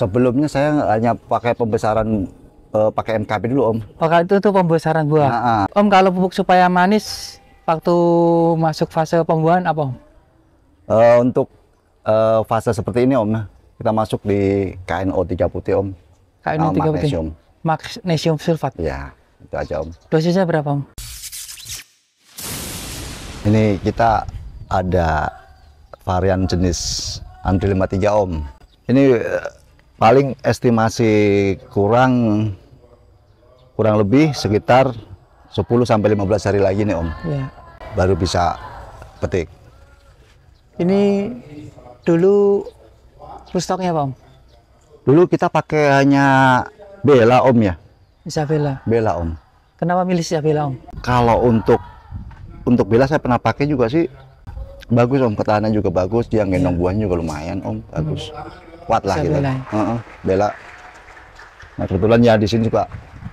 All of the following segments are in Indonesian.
sebelumnya saya hanya pakai pembesaran uh, pakai MKP dulu om pakai itu tuh pembesaran buah nah, uh. om kalau pupuk supaya manis waktu masuk fase pembuahan apa om uh, untuk uh, fase seperti ini om kita masuk di KNO 3 putih om KNO uh, 3 magnesium. putih magnesium sulfat ya itu aja om dosisnya berapa om ini kita ada varian jenis Andri 53 om ini paling estimasi kurang kurang lebih sekitar 10 sampai 15 hari lagi nih Om. Ya. Baru bisa petik. Ini dulu rustoknya Om. Dulu kita pakai hanya Bela Om ya. Isabella. Bela Bela Om. Kenapa milih bela Om? Kalau untuk untuk Bela saya pernah pakai juga sih. Bagus Om, ketahanan juga bagus, dia gendong iya. buahnya juga lumayan Om, bagus. Hmm kuat lah gitu. Bela. Uh -uh, bela. Nah kebetulan ya di sini juga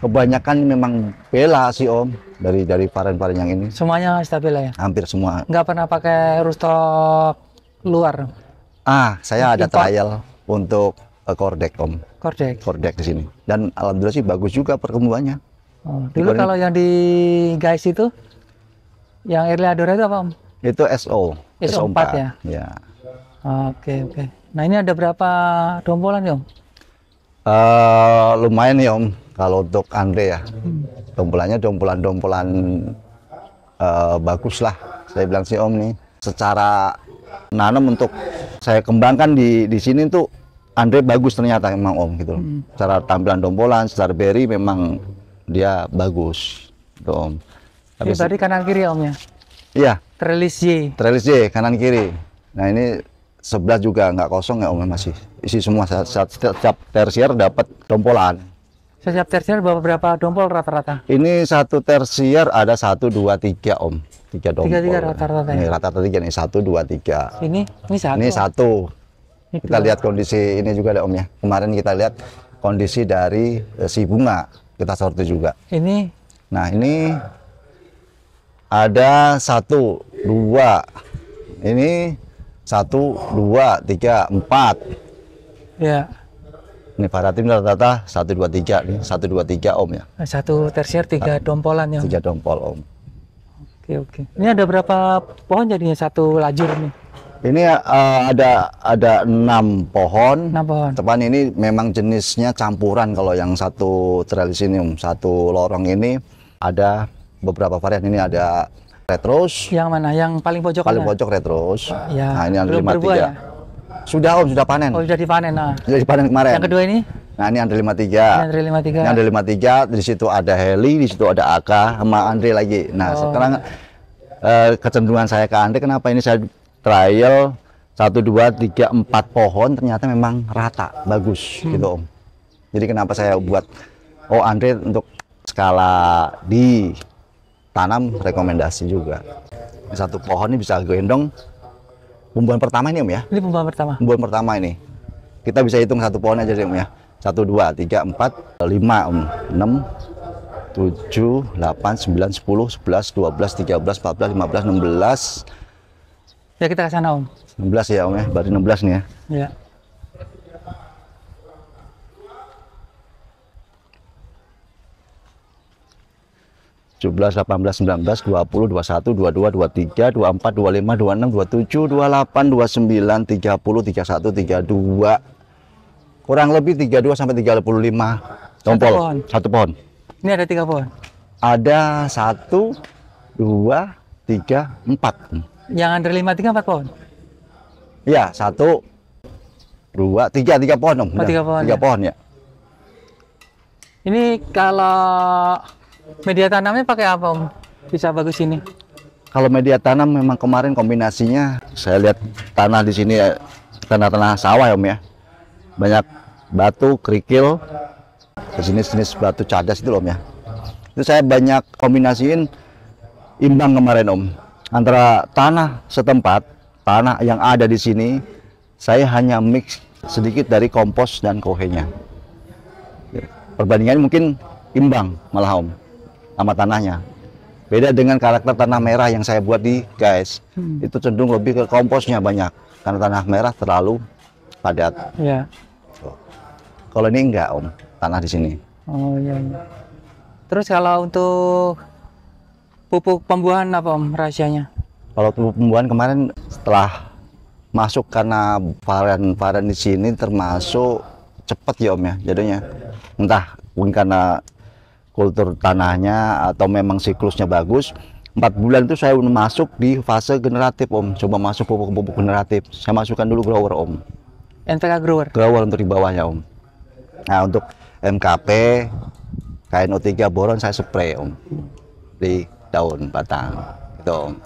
kebanyakan memang bela sih om dari dari paren-paren yang ini. Semuanya stabil ya? Hampir semua. Nggak pernah pakai rustok luar? Ah, saya ada Import. trial untuk uh, kordek om. Kordek. Kordek di sini. Dan alhamdulillah sih bagus juga perkembangannya. Oh, dulu kalau yang di guys itu, yang early itu apa om? Itu SO. SO4, SO4 ya? Ya. Oke, okay, oke. Okay. Nah ini ada berapa dompolan ya Om? Uh, lumayan ya Om, kalau untuk Andre ya. Hmm. Dompolannya dompolan-dompolan uh, bagus lah, saya bilang sih Om nih. Secara nanam untuk saya kembangkan di, di sini tuh Andre bagus ternyata emang Om gitu. Hmm. Secara tampilan dompolan, secara beri memang dia bagus. dom Tapi tadi kanan kiri omnya Om ya? Iya. Trellis Y. Trellis Y, kanan kiri. Nah ini 11 juga nggak kosong ya Om ya, iya. masih isi semua saat setiap tersier dapat dompolan. Setiap tersier berapa berapa dompol rata-rata? Ini satu tersier ada satu dua tiga Om tiga dompol. Tiga tiga rata-rata. Ini ya? rata-rata tiga nih satu dua tiga. Ini ini satu. Ini satu. Ini kita lihat kondisi ini juga ada Om ya. Kemarin kita lihat kondisi dari eh, si bunga kita sortir juga. Ini. Nah ini ada satu dua ini satu dua tiga empat ya ini baratim rata-rata satu dua tiga nih satu dua tiga om ya eh, satu tersier tiga dompolan ya tiga dompol om oke oke ini ada berapa pohon jadinya satu lajur nih ini uh, ada ada enam pohon. Enam pohon. Tepan ini memang jenisnya campuran kalau yang satu trellisium satu lorong ini ada beberapa varian. Ini ada Retros. Yang mana? Yang paling pojok Paling mana? pojok Retros. Ya. Nah, ini Andri 53. Ya? Sudah Om, sudah panen. Oh, sudah dipanen. Nah. Sudah dipanen kemarin. Yang kedua ini? Nah, ini Andre 53. Ini Andre 53. Ini Andre 53, di situ ada heli, di situ ada AK sama Andre lagi. Nah, oh. sekarang eh, kecenderungan saya ke Andre kenapa ini saya trial 1 2 3 4 pohon ternyata memang rata, bagus hmm. gitu Om. Jadi kenapa saya buat oh Andre untuk skala di tanam rekomendasi juga. Satu pohon ini bisa gendong pembuahan pertama ini om ya? Ini pembuahan pertama. Pembuahan pertama ini. Kita bisa hitung satu pohon aja om ya. Satu, dua, tiga, empat, lima om. Enam, tujuh, delapan, sembilan, sepuluh, sebelas, dua belas, tiga belas, empat belas, lima belas, enam belas. Ya kita ke sana om. belas ya om ya, berarti belas nih ya. Iya. 17, 18, 19, 20, 21, 22, 23, 24, 25, 26, 27, 28, 29, 30, 31, 32. Kurang lebih 32 sampai 35 tompol. Satu pohon. Satu pohon. Ini ada tiga pohon. Ada satu, dua, tiga, empat. Yang under lima, tiga, empat pohon. Iya, satu, dua, tiga, tiga pohon om. Oh, tiga pohon. Tiga ya. pohon ya. Ini kalau Media tanamnya pakai apa Om? Bisa bagus ini? Kalau media tanam memang kemarin kombinasinya saya lihat tanah di sini tanah-tanah sawah ya Om ya. Banyak batu, kerikil, jenis-jenis batu cadas itu loh Om ya. Itu saya banyak kombinasiin imbang kemarin Om. Antara tanah setempat, tanah yang ada di sini, saya hanya mix sedikit dari kompos dan kohenya. Perbandingannya mungkin imbang malah Om sama tanahnya. Beda dengan karakter tanah merah yang saya buat di guys. Hmm. Itu cenderung lebih ke komposnya banyak. Karena tanah merah terlalu padat. Ya. Kalau ini enggak om, tanah di sini. Oh iya, iya. Terus kalau untuk pupuk pembuahan apa om rahasianya? Kalau pupuk pembuahan kemarin setelah masuk karena varian-varian di sini termasuk cepat ya om ya jadinya. Entah mungkin karena kultur tanahnya atau memang siklusnya bagus empat bulan itu saya masuk di fase generatif om coba masuk pupuk-pupuk generatif saya masukkan dulu grower om NPK grower grower untuk di bawahnya om nah untuk MKP KNO3 boron saya spray om di daun batang itu om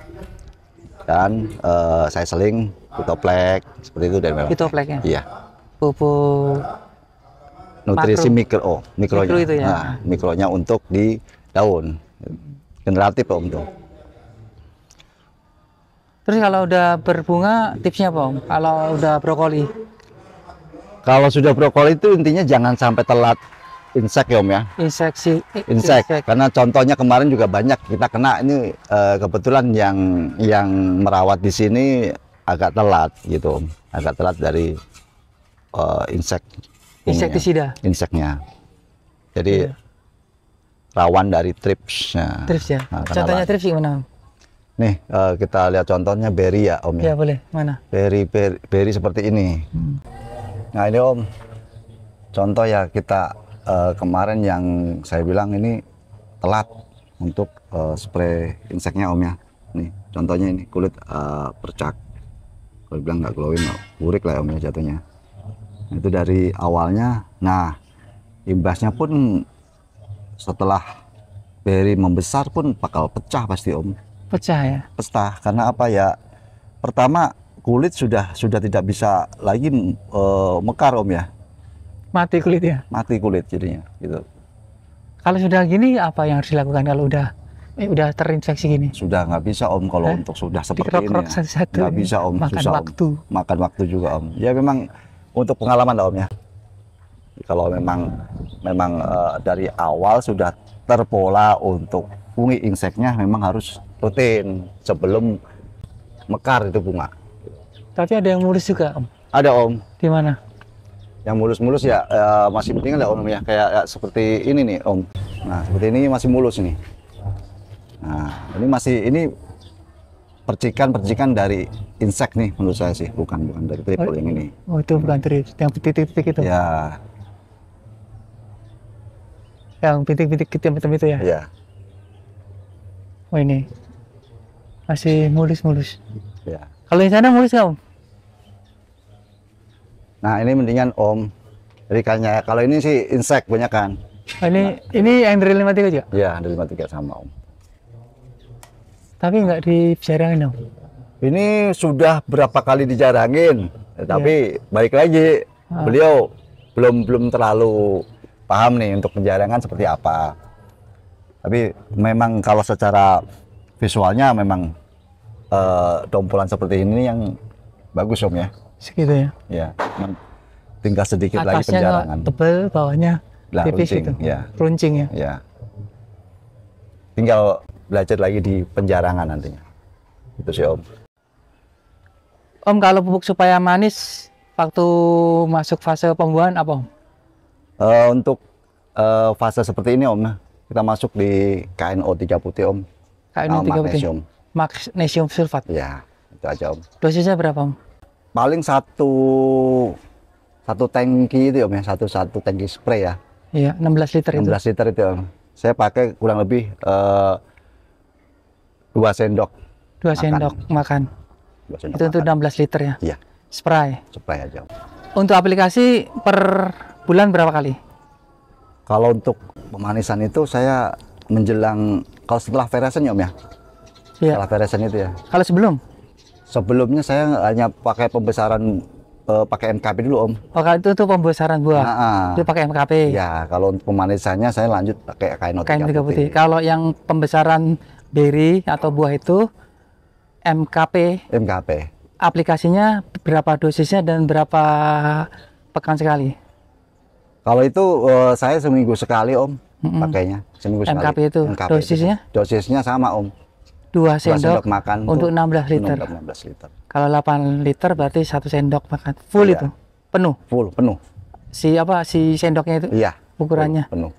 dan uh, saya seling putoplek, seperti itu dan memang ya? iya pupuk nutrisi mikro, mikro oh, mikronya. Mikro itu ya. Nah, mikronya untuk di daun. Generatif Pak Om tuh. Terus kalau udah berbunga tipsnya Pak Om kalau udah brokoli? Kalau sudah brokoli itu intinya jangan sampai telat insek ya Om ya. Insek sih. Insek. insek. Karena contohnya kemarin juga banyak kita kena ini eh, kebetulan yang yang merawat di sini agak telat gitu Om. Agak telat dari uh, insek insektisida inseknya jadi yeah. rawan dari tripsnya tripsnya nah, contohnya trips gimana nih uh, kita lihat contohnya berry ya om ya, yeah, boleh mana berry berry, berry seperti ini hmm. nah ini om contoh ya kita uh, kemarin yang saya bilang ini telat untuk uh, spray inseknya om ya nih contohnya ini kulit uh, percak kalau bilang nggak glowing burik lah om ya jatuhnya itu dari awalnya nah imbasnya pun setelah beri membesar pun bakal pecah pasti om pecah ya pecah karena apa ya pertama kulit sudah sudah tidak bisa lagi e, mekar om ya mati kulit ya mati kulit jadinya gitu kalau sudah gini apa yang harus dilakukan kalau udah eh, udah terinfeksi gini? Sudah nggak bisa om kalau eh? untuk sudah seperti ini. Ya. nggak ya? bisa om. Makan susah, waktu. Om. Makan waktu juga om. Ya memang untuk pengalaman lah om ya kalau memang memang uh, dari awal sudah terpola untuk bunga inseknya memang harus rutin sebelum mekar itu bunga. Tapi ada yang mulus juga om. Ada om. Di mana? Yang mulus-mulus ya uh, masih penting lah om ya kayak ya, seperti ini nih om. Nah seperti ini masih mulus nih. Nah ini masih ini percikan-percikan dari insek nih menurut saya sih, bukan bukan dari tripel oh, yang ini. Oh itu bukan dari yang titik-titik itu. Ya. Yang titik-titik hitam-hitam itu ya. Ya. Oh ini masih mulus-mulus. Ya. Kalau di sana mulus nggak om? Nah ini mendingan om rikannya. Kalau ini sih insek banyak kan. Oh, ini nah. ini yang dari tiga juga? ya dari tiga sama om tapi nggak dijarangin dong. Ini sudah berapa kali dijarangin, ya, tapi ya. balik lagi ah. beliau belum belum terlalu paham nih untuk penjarangan seperti apa. Tapi memang kalau secara visualnya memang uh, dompulan seperti ini yang bagus om ya. Segitu ya. Ya, tinggal sedikit Atasnya lagi penjarangan. tebal, bawahnya tipis itu. Ya. Runcing ya. Ya. Tinggal belajar lagi di penjarangan nantinya itu sih om om kalau pupuk supaya manis waktu masuk fase pembuahan apa om uh, untuk uh, fase seperti ini om kita masuk di KNO 3 putih om KNO uh, 3 magnesium. putih magnesium sulfat ya itu aja om dosisnya berapa om paling satu satu tangki itu om ya satu satu tangki spray ya iya 16 liter 16 itu. liter itu om saya pakai kurang lebih uh, Dua sendok. Dua sendok makan. Dua sendok itu makan. untuk 16 liter ya? Iya. Spray. Spray aja. Untuk aplikasi per bulan berapa kali? Kalau untuk pemanisan itu saya menjelang kalau setelah variation ya Om ya? Iya. Setelah variation itu ya. Kalau sebelum? Sebelumnya saya hanya pakai pembesaran uh, pakai MKP dulu Om. Oh itu tuh pembesaran buah. Nah, ah. itu pakai MKP. Ya kalau untuk pemanisannya saya lanjut pakai kain, putih. putih. Kalau yang pembesaran beri atau buah itu MKP. MKP. Aplikasinya berapa dosisnya dan berapa pekan sekali? Kalau itu uh, saya seminggu sekali om mm -mm. pakainya seminggu MKP sekali. itu MKP dosisnya? Itu. Dosisnya sama om. Dua sendok, sendok makan untuk 16 liter. 16 liter. Kalau 8 liter berarti satu sendok makan full iya. itu penuh. Full penuh. Si apa si sendoknya itu? Iya. Ukurannya. Penuh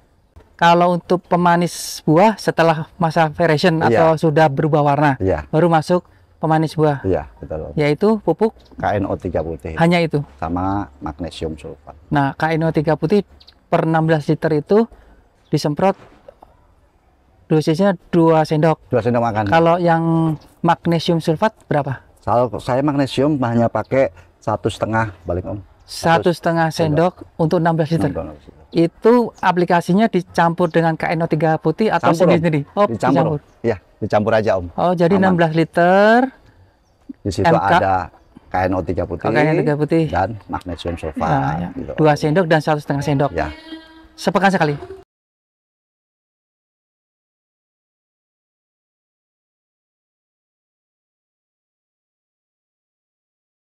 kalau untuk pemanis buah setelah masa variation yeah. atau sudah berubah warna yeah. baru masuk pemanis buah. Iya, betul. Yaitu pupuk KNO3 putih. Hanya itu. Sama magnesium sulfat. Nah, KNO3 putih per 16 liter itu disemprot dosisnya dua sendok. Dua sendok makan. Kalau yang magnesium sulfat berapa? Kalau saya magnesium hanya pakai satu setengah balik om. Satu setengah sendok, sendok untuk 16 liter. 16 liter itu aplikasinya dicampur dengan KNO3 putih atau campur, sendiri? Oh, dicampur. dicampur. Ya, dicampur aja, Om. Oh, jadi Aman. 16 liter. Di situ MK. ada KNO3 putih. Oh, KNO3 putih. Dan magnesium sulfat. Ya, ya. Gitu. Dua sendok dan satu setengah sendok. Ya. Sepekan sekali.